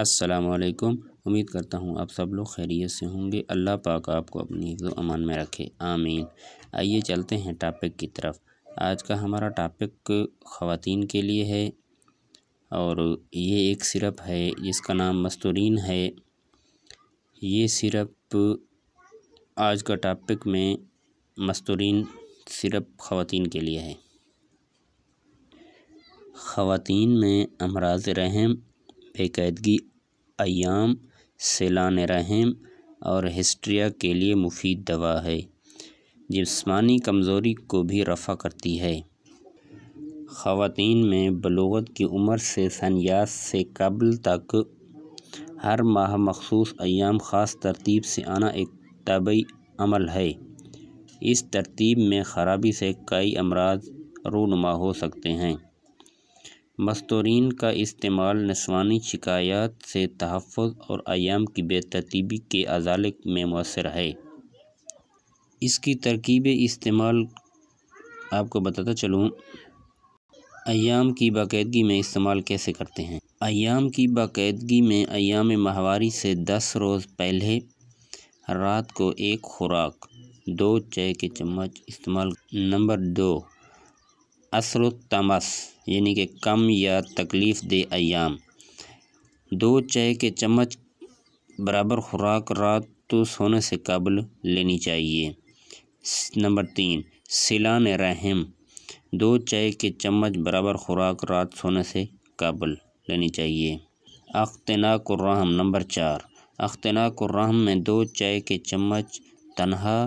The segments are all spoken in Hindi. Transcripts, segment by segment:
असलकुम उम्मीद करता हूँ आप सब लोग खैरियत से होंगे अल्लाह पाक आपको अपनी हिफ्ज़ अमान में रखे आमीन आइए चलते हैं टॉपिक की तरफ आज का हमारा टॉपिक ख़वातीन के लिए है और ये एक सिरप है जिसका नाम मस्तूरीन है ये सिरप आज का टॉपिक में मस्तूरीन सिरप ख़वातीन के लिए है ख़वातीन में अमराज रहम बेकैदगी अयाम सैलान रहम और हिस्ट्रिया के लिए मुफीद दवा है जिसमानी कमज़ोरी को भी रफ़ा करती है ख़वान में बलोगत की उम्र से सन्यास से कबल तक हर माह मखसूस अयाम ख़ास तरतीब से आना एक तबी अमल है इस तरतीब में ख़राबी से कई अमराज रूनुमा हो सकते हैं मस्तूरीन का इस्तेमाल नस्वानी शिकायात से तहफ़ और अय्याम की बेतरतीबी के अजाल में मौसर है इसकी तरकीब इस्तेमाल आपको बताता चलूँ अयाम की बाकायदगी में इस्तेमाल कैसे करते हैं अयाम की बाकायदगी में अयाम माहवारी से दस रोज़ पहले रात को एक खुराक दो चाय के चम्मच इस्तेमाल नंबर दो असरुतमस यानी कि कम या तकलीफ़ दे अयाम दो चाय के चम्मच बराबर खुराक रात तो सोने से कबल लेनी चाहिए नंबर तीन सिलान रहम दो चाय के चम्मच बराबर खुराक रात सोने से काबल लेनी चाहिए अख्तनाक रहम नंबर चार अख्तनाक रहम में दो चाय के चम्मच तनहा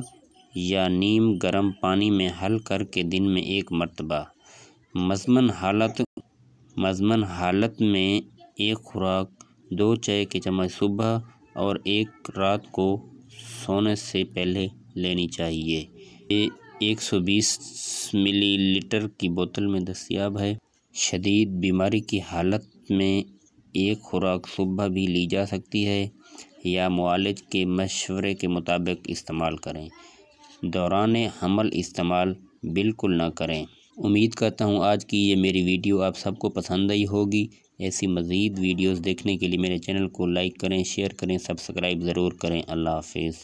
या नीम गर्म पानी में हल करके दिन में एक मरतबा मजमन हालत मजमन हालत में एक खुराक दो चाय के चम्मच सुबह और एक रात को सोने से पहले लेनी चाहिए ये 120 मिलीलीटर की बोतल में दस्याब है शदीद बीमारी की हालत में एक खुराक सुबह भी ली जा सकती है या मालज के मशवरे के मुताबिक इस्तेमाल करें दौरान हमल इस्तेमाल बिल्कुल ना करें उम्मीद करता हूँ आज की ये मेरी वीडियो आप सबको पसंद आई होगी ऐसी मज़ीद वीडियोस देखने के लिए मेरे चैनल को लाइक करें शेयर करें सब्सक्राइब ज़रूर करें अल्लाह हाफिज़